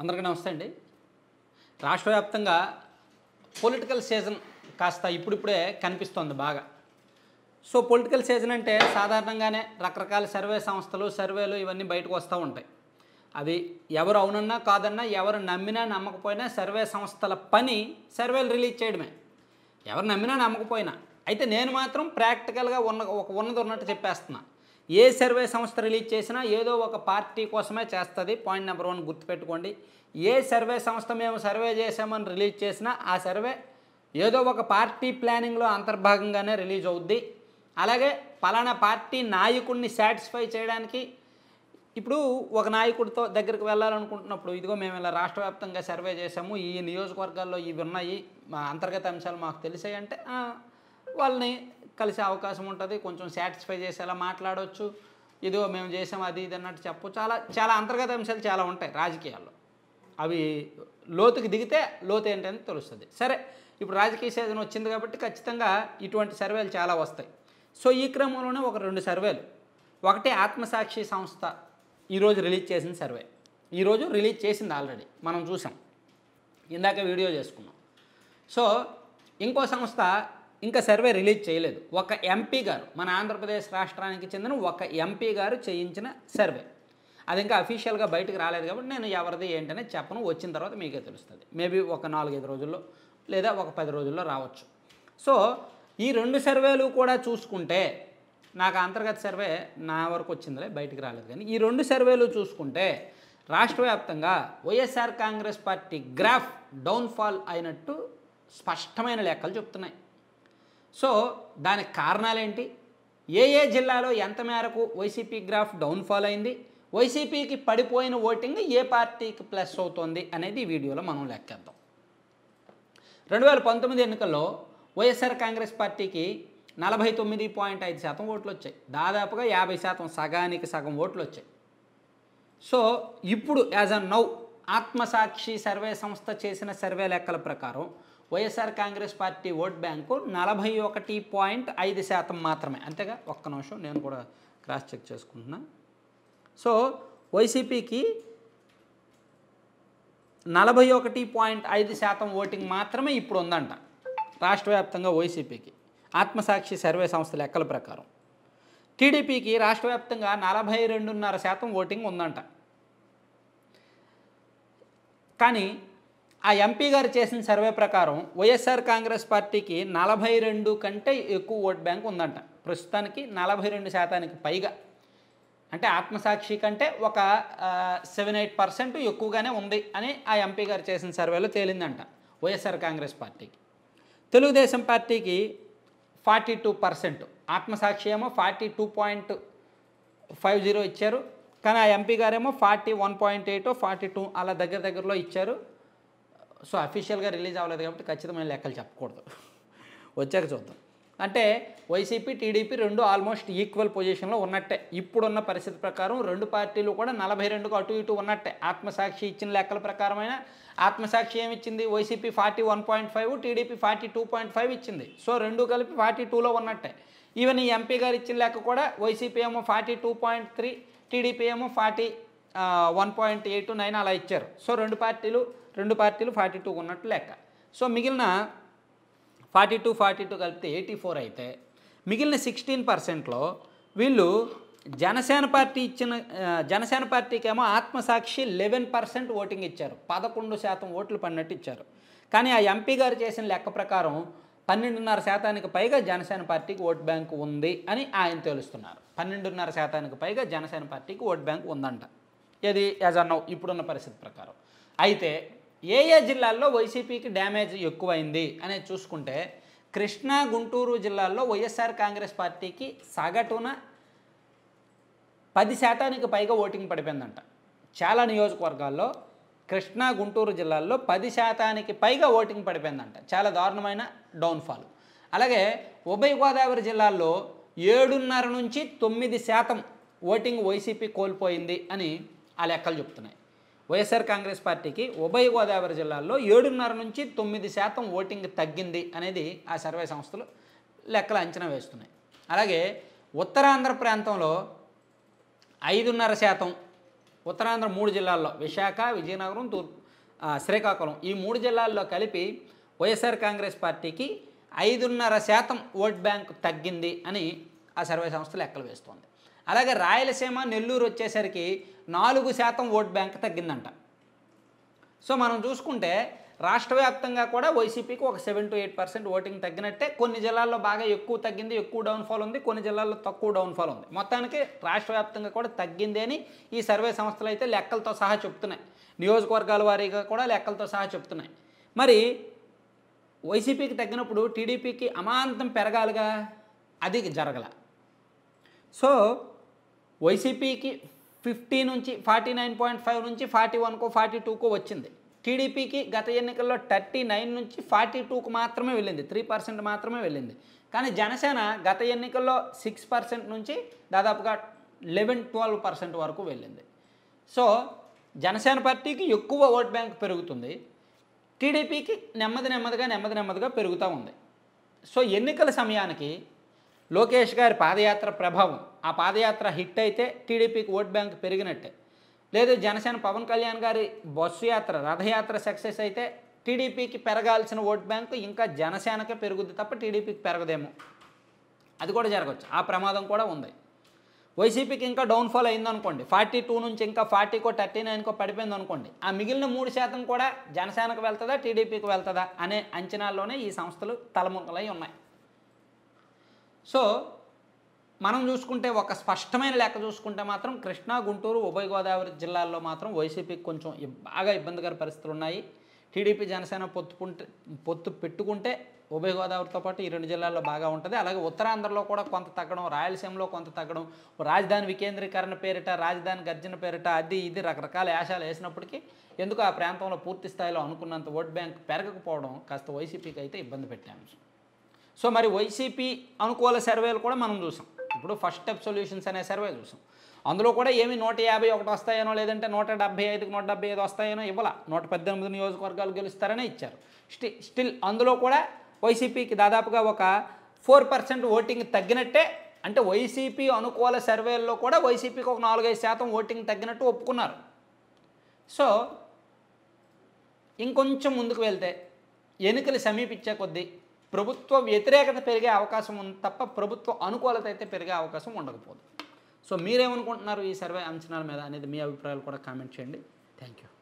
అందరికీ నమస్తే అండి రాష్ట్ర వ్యాప్తంగా పొలిటికల్ సీజన్ కాస్త ఇప్పుడిప్పుడే కనిపిస్తోంది బాగా సో పొలిటికల్ సీజన్ అంటే సాధారణంగానే రకరకాల సర్వే సంస్థలు సర్వేలు ఇవన్నీ బయటకు వస్తూ ఉంటాయి అవి ఎవరు అవునన్నా కాదన్నా ఎవరు నమ్మినా నమ్మకపోయినా సర్వే సంస్థల పని సర్వేలు రిలీజ్ చేయడమే ఎవరు నమ్మినా నమ్మకపోయినా అయితే నేను మాత్రం ప్రాక్టికల్గా ఉన్న ఒక ఉన్నది ఉన్నట్టు చెప్పేస్తున్నాను ఏ సర్వే సంస్థ రిలీజ్ చేసినా ఏదో ఒక పార్టీ కోసమే చేస్తుంది పాయింట్ నెంబర్ వన్ గుర్తుపెట్టుకోండి ఏ సర్వే సంస్థ మేము సర్వే చేసామని రిలీజ్ చేసినా ఆ సర్వే ఏదో ఒక పార్టీ ప్లానింగ్లో అంతర్భాగంగానే రిలీజ్ అవుద్ది అలాగే పలానా పార్టీ నాయకుడిని సాటిస్ఫై చేయడానికి ఇప్పుడు ఒక నాయకుడితో దగ్గరికి వెళ్ళాలనుకుంటున్నప్పుడు ఇదిగో మేము ఇలా రాష్ట్ర వ్యాప్తంగా సర్వే చేసాము ఈ నియోజకవర్గాల్లో ఇవి ఉన్నాయి మా అంతర్గత అంశాలు మాకు తెలిసాయి అంటే వాళ్ళని కలిసే అవకాశం ఉంటుంది కొంచెం సాటిస్ఫై చేసేలా మాట్లాడవచ్చు ఇదిగో మేము చేసాం అది ఇది అన్నట్టు చెప్పు చాలా చాలా అంతర్గత అంశాలు చాలా ఉంటాయి రాజకీయాల్లో అవి లోతుకి దిగితే లోతు ఏంటని తెలుస్తుంది సరే ఇప్పుడు రాజకీయ సీజన్ వచ్చింది కాబట్టి ఖచ్చితంగా ఇటువంటి సర్వేలు చాలా వస్తాయి సో ఈ క్రమంలోనే ఒక రెండు సర్వేలు ఒకటి ఆత్మసాక్షి సంస్థ ఈరోజు రిలీజ్ చేసిన సర్వే ఈరోజు రిలీజ్ చేసింది ఆల్రెడీ మనం చూసాం ఇందాక వీడియో చేసుకున్నాం సో ఇంకో సంస్థ ఇంకా సర్వే రిలీజ్ చేయలేదు ఒక ఎంపీ గారు మన ఆంధ్రప్రదేశ్ రాష్ట్రానికి చెందిన ఒక ఎంపీ గారు చేయించిన సర్వే అది ఇంకా అఫీషియల్గా బయటకు రాలేదు కాబట్టి నేను ఎవరిది ఏంటనే చెప్పను వచ్చిన తర్వాత మీకే తెలుస్తుంది మేబీ ఒక నాలుగైదు రోజుల్లో లేదా ఒక పది రోజుల్లో రావచ్చు సో ఈ రెండు సర్వేలు కూడా చూసుకుంటే నాకు అంతర్గత సర్వే నా వరకు వచ్చిందిలే బయటకు రాలేదు కానీ ఈ రెండు సర్వేలు చూసుకుంటే రాష్ట్ర వ్యాప్తంగా YSR Congress party graph downfall అయినట్టు స్పష్టమైన లెక్కలు చెప్తున్నాయి సో దానికి కారణాలేంటి ఏ ఏ జిల్లాలో ఎంత మేరకు వైసీపీ గ్రాఫ్ డౌన్ఫాల్ అయింది వైసీపీకి పడిపోయిన ఓటింగ్ ఏ పార్టీకి ప్లస్ అవుతుంది అనేది ఈ వీడియోలో మనం లెక్కేద్దాం రెండు వేల పంతొమ్మిది ఎన్నికల్లో వైఎస్ఆర్ కాంగ్రెస్ పార్టీకి నలభై తొమ్మిది పాయింట్ ఐదు శాతం ఓట్లు వచ్చాయి దాదాపుగా యాభై శాతం సగానికి సగం ఓట్లు వచ్చాయి సో ఇప్పుడు as of now Aatmasakshi survey సంస్థ చేసిన సర్వే లెక్కల ప్రకారం YSR Congress party vote bank నలభై ఒకటి పాయింట్ ఐదు శాతం మాత్రమే అంతేగా ఒక్క నిమిషం నేను కూడా క్రాస్ చెక్ చేసుకుంటున్నా సో వైసీపీకి నలభై ఒకటి పాయింట్ ఐదు శాతం ఓటింగ్ మాత్రమే ఇప్పుడు ఉందంట రాష్ట్ర వ్యాప్తంగా వైసీపీకి ఆత్మసాక్షి సర్వే సంస్థ లెక్కల ప్రకారం టీడీపీకి రాష్ట్ర వ్యాప్తంగా నలభై రెండున్నర శాతం ఓటింగ్ ఉందంట కానీ ఆ ఎంపీ గారు చేసిన సర్వే ప్రకారం వైఎస్ఆర్ కాంగ్రెస్ పార్టీకి నలభై రెండు కంటే ఎక్కువ ఓట్ బ్యాంక్ ఉందంట ప్రస్తుతానికి నలభై రెండు శాతానికి పైగా అంటే ఆత్మసాక్షి కంటే ఒక సెవెన్ ఎయిట్ పర్సెంట్ ఎక్కువగానే ఉంది అని ఆ ఎంపీ గారు చేసిన సర్వేలో తేలిందంట వైఎస్ఆర్ కాంగ్రెస్ పార్టీకి తెలుగుదేశం పార్టీకి ఫార్టీ టూ పర్సెంట్ ఆత్మసాక్షి ఏమో forty two point five zero ఇచ్చారు కానీ ఆ ఎంపీ గారేమో forty one point eight forty two అలా దగ్గర దగ్గరలో ఇచ్చారు సో అఫీషియల్గా రిలీజ్ అవ్వలేదు కాబట్టి ఖచ్చితమైన లెక్కలు చెప్పకూడదు వచ్చాక చూద్దాం అంటే వైసీపీ టీడీపీ రెండు ఆల్మోస్ట్ ఈక్వల్ పొజిషన్లో ఉన్నట్టే ఇప్పుడున్న పరిస్థితి ప్రకారం రెండు పార్టీలు కూడా నలభై రెండుకు అటు ఇటు ఉన్నట్టే ఆత్మసాక్షి ఇచ్చిన లెక్కల ప్రకారమైన ఆత్మసాక్షి ఏమిచ్చింది YCP forty one point five TDP forty two point five ఇచ్చింది సో రెండు కలిపి ఫార్టీ టూలో ఉన్నట్టే ఈవెన్ ఈ ఎంపీ గారు ఇచ్చిన లెక్క కూడా వైసీపీ ఏమో forty two point three TDP ఏమో forty one point eight nine అలా ఇచ్చారు సో రెండు పార్టీలు రెండు పార్టీలు ఫార్టీ టూ ఉన్నట్టు లెక్క సో మిగిలిన ఫార్టీ టూ ఫార్టీ టూ కలిపితే ఎయిటీ ఫోర్ అయితే మిగిలిన సిక్స్టీన్ పర్సెంట్లో వీళ్ళు జనసేన పార్టీ ఇచ్చిన జనసేన పార్టీకేమో ఆత్మసాక్షి లెవెన్ పర్సెంట్ ఓటింగ్ ఇచ్చారు పదకొండు శాతం ఓట్లు పడినట్టు ఇచ్చారు కానీ ఆ ఎంపీ గారు చేసిన లెక్క ప్రకారం పన్నెండున్నర శాతానికి పైగా జనసేన పార్టీకి ఓట్ బ్యాంక్ ఉంది అని ఆయన తెలుస్తున్నారు పన్నెండున్నర శాతానికి పైగా జనసేన పార్టీకి ఓట్ బ్యాంక్ ఉందంట ఇది యాజ్ అన్నవ్ ఇప్పుడున్న పరిస్థితి ప్రకారం అయితే ఏ ఏ జిల్లాల్లో వైసీపీకి డ్యామేజ్ ఎక్కువైంది అనేది చూసుకుంటే కృష్ణా గుంటూరు జిల్లాల్లో వైఎస్ఆర్ కాంగ్రెస్ పార్టీకి సగటున పది శాతానికి పైగా ఓటింగ్ పడిపోయిందంట చాలా నియోజకవర్గాల్లో కృష్ణా గుంటూరు జిల్లాల్లో పది శాతానికి పైగా ఓటింగ్ పడిపోయిందంట చాలా దారుణమైన డౌన్ఫాల్ అలాగే ఉభయ గోదావరి జిల్లాల్లో ఏడున్నర నుంచి తొమ్మిది శాతం ఓటింగ్ వైసీపీ కోల్పోయింది అని ఆ లెక్కలు చెప్తున్నాయి వైఎస్ఆర్ కాంగ్రెస్ పార్టీకి ఉభయ గోదావరి జిల్లాల్లో ఏడున్నర నుంచి తొమ్మిది శాతం ఓటింగ్ తగ్గింది అనేది ఆ సర్వే సంస్థలు లెక్కలు అంచనా వేస్తున్నాయి అలాగే ఉత్తరాంధ్ర ప్రాంతంలో ఐదున్నర శాతం ఉత్తరాంధ్ర మూడు జిల్లాల్లో విశాఖ విజయనగరం తూర్పు శ్రీకాకుళం ఈ మూడు జిల్లాల్లో కలిపి వైఎస్ఆర్ కాంగ్రెస్ పార్టీకి ఐదున్నర శాతం ఓట్ బ్యాంక్ తగ్గింది అని ఆ సర్వే సంస్థలు లెక్కలు వేస్తోంది అలాగే రాయలసీమ నెల్లూరు వచ్చేసరికి నాలుగు శాతం ఓట్ బ్యాంక్ తగ్గిందంట సో మనం చూసుకుంటే రాష్ట్ర వ్యాప్తంగా కూడా వైసీపీకి ఒక seven to eight percent voting తగ్గినట్టే కొన్ని జిల్లాల్లో బాగా ఎక్కువ తగ్గింది ఎక్కువ డౌన్ఫాల్ ఉంది కొన్ని జిల్లాల్లో తక్కువ డౌన్ఫాల్ ఉంది మొత్తానికి రాష్ట్ర వ్యాప్తంగా కూడా తగ్గింది అని ఈ సర్వే సంస్థలు అయితే లెక్కలతో సహా చెప్తున్నాయి నియోజకవర్గాల వారీగా కూడా లెక్కలతో సహా చెప్తున్నాయి మరి వైసీపీకి తగ్గినప్పుడు టీడీపీకి అమాంతం పెరగాలిగా అది జరగల సో వైసీపీకి ఫిఫ్టీ నుంచి ఫార్టీ నైన్ పాయింట్ ఫైవ్ నుంచి ఫార్టీ వన్కో ఫార్టీ టూకో వచ్చింది టీడీపీకి గత ఎన్నికల్లో థర్టీ నైన్ నుంచి ఫార్టీ టూకు మాత్రమే వెళ్ళింది త్రీ పర్సెంట్ మాత్రమే వెళ్ళింది కానీ జనసేన గత ఎన్నికల్లో సిక్స్ పర్సెంట్ నుంచి దాదాపుగా లెవెన్ ట్వెల్వ్ పర్సెంట్ వరకు వెళ్ళింది సో జనసేన పార్టీకి ఎక్కువ ఓట్ బ్యాంక్ పెరుగుతుంది టీడీపీకి నెమ్మది నెమ్మదిగా నెమ్మది నెమ్మదిగా పెరుగుతూ ఉంది సో ఎన్నికల సమయానికి లోకేష్ గారి పాదయాత్ర ప్రభావం ఆ పాదయాత్ర హిట్ అయితే టీడీపీకి ఓట్ బ్యాంక్ పెరిగినట్టే లేదు జనసేన పవన్ కళ్యాణ్ గారి బస్సు యాత్ర రథయాత్ర సక్సెస్ అయితే టీడీపీకి పెరగాల్సిన ఓట్ బ్యాంక్ ఇంకా జనసేనకే పెరుగుద్ది తప్ప టీడీపీకి పెరగదేమో అది కూడా జరగవచ్చు ఆ ప్రమాదం కూడా ఉంది వైసీపీకి ఇంకా డౌన్ఫాల్ అయిందనుకోండి ఫార్టీ టూ నుంచి ఇంకా ఫార్టీకో థర్టీ నైన్కో పడిపోయింది అనుకోండి ఆ మిగిలిన మూడు శాతం కూడా జనసేనకు వెళ్తుందా టీడీపీకి వెళ్తుందా అనే అంచనాల్లోనే ఈ సంస్థలు తలముఖలై ఉన్నాయి సో మనం చూసుకుంటే ఒక స్పష్టమైన లెక్క చూసుకుంటే మాత్రం కృష్ణా గుంటూరు ఉభయ గోదావరి జిల్లాల్లో మాత్రం వైసీపీకి కొంచెం బాగా ఇబ్బందికర పరిస్థితులు ఉన్నాయి టీడీపీ జనసేన పొత్తుకుంటే పొత్తు పెట్టుకుంటే ఉభయ గోదావరితో పాటు ఈ రెండు జిల్లాల్లో బాగా ఉంటుంది అలాగే ఉత్తరాంధ్రలో కూడా కొంత తగ్గడం రాయలసీమలో కొంత తగ్గడం రాజధాని వికేంద్రీకరణ పేరిట రాజధాని గర్జన పేరిట అది ఇది రకరకాల యాశాలు వేసినప్పటికీ ఎందుకు ఆ ప్రాంతంలో పూర్తి స్థాయిలో అనుకున్నంత ఓట్ బ్యాంక్ పెరగకపోవడం కాస్త వైసీపీకి అయితే ఇబ్బంది పెట్టే అంశం సో మరి వైసీపీ అనుకూల సర్వేలు కూడా మనం చూసాం ఇప్పుడు ఫస్ట్ స్టెప్ సొల్యూషన్స్ అనే సర్వే చూసాం అందులో కూడా ఏమి నూట యాభై ఒకటి వస్తాయనో లేదంటే నూట డెబ్బై ఐదుకి నూట డెబ్బై ఐదు వస్తాయనో ఇవ్వాల నూట పద్దెనిమిది నియోజకవర్గాలు గెలుస్తారనే ఇచ్చారు స్టి స్టిల్ అందులో కూడా వైసీపీకి దాదాపుగా ఒక ఫోర్ పర్సెంట్ ఓటింగ్ తగ్గినట్టే అంటే వైసీపీ అనుకూల సర్వేల్లో కూడా వైసీపీకి ఒక నాలుగైదు శాతం ఓటింగ్ తగ్గినట్టు ఒప్పుకున్నారు సో ఇంకొంచెం ముందుకు వెళ్తే ఎన్నికలు సమీపించే కొద్దీ ప్రభుత్వ వ్యతిరేకత పెరిగే అవకాశం ఉంది తప్ప ప్రభుత్వ అనుకూలత అయితే పెరిగే అవకాశం ఉండకపోదు సో మీరేమనుకుంటున్నారు ఈ సర్వే అంచనాల మీద అనేది మీ అభిప్రాయాలు కూడా కామెంట్ చేయండి థ్యాంక్ యూ